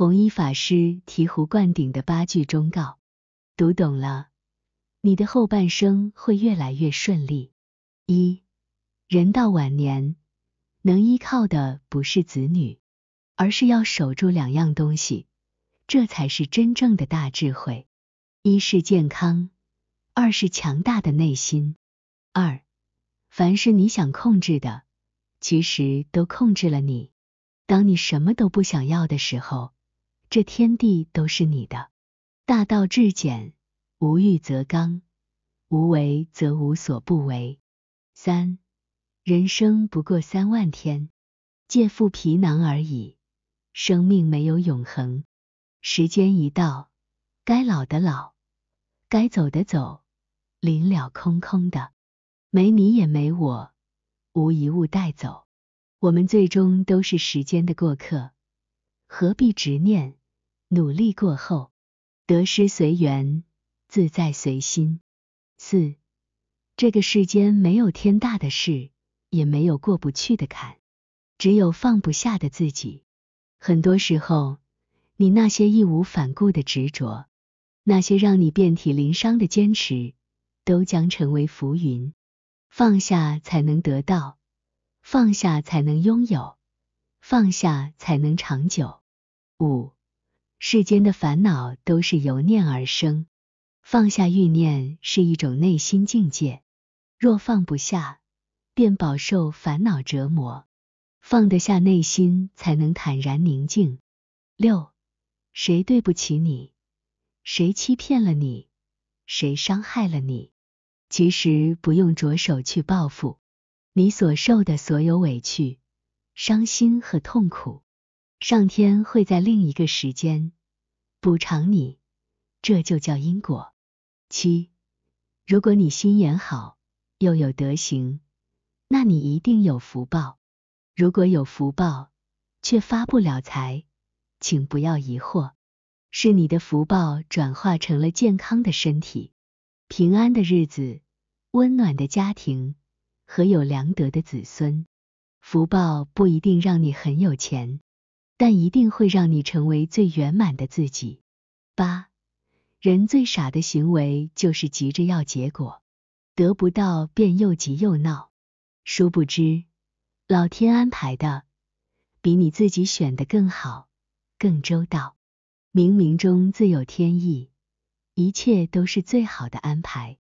弘一法师醍醐灌顶的八句忠告，读懂了，你的后半生会越来越顺利。一，人到晚年，能依靠的不是子女，而是要守住两样东西，这才是真正的大智慧。一是健康，二是强大的内心。二，凡是你想控制的，其实都控制了你。当你什么都不想要的时候，这天地都是你的，大道至简，无欲则刚，无为则无所不为。三，人生不过三万天，借腹皮囊而已，生命没有永恒，时间一到，该老的老，该走的走，临了空空的，没你也没我，无一物带走。我们最终都是时间的过客，何必执念？努力过后，得失随缘，自在随心。四，这个世间没有天大的事，也没有过不去的坎，只有放不下的自己。很多时候，你那些义无反顾的执着，那些让你遍体鳞伤的坚持，都将成为浮云。放下才能得到，放下才能拥有，放下才能长久。五。世间的烦恼都是由念而生，放下欲念是一种内心境界。若放不下，便饱受烦恼折磨；放得下，内心才能坦然宁静。六，谁对不起你？谁欺骗了你？谁伤害了你？其实不用着手去报复，你所受的所有委屈、伤心和痛苦。上天会在另一个时间补偿你，这就叫因果。七，如果你心眼好，又有德行，那你一定有福报。如果有福报却发不了财，请不要疑惑，是你的福报转化成了健康的身体、平安的日子、温暖的家庭和有良德的子孙。福报不一定让你很有钱。但一定会让你成为最圆满的自己。八，人最傻的行为就是急着要结果，得不到便又急又闹。殊不知，老天安排的比你自己选的更好、更周到。冥冥中自有天意，一切都是最好的安排。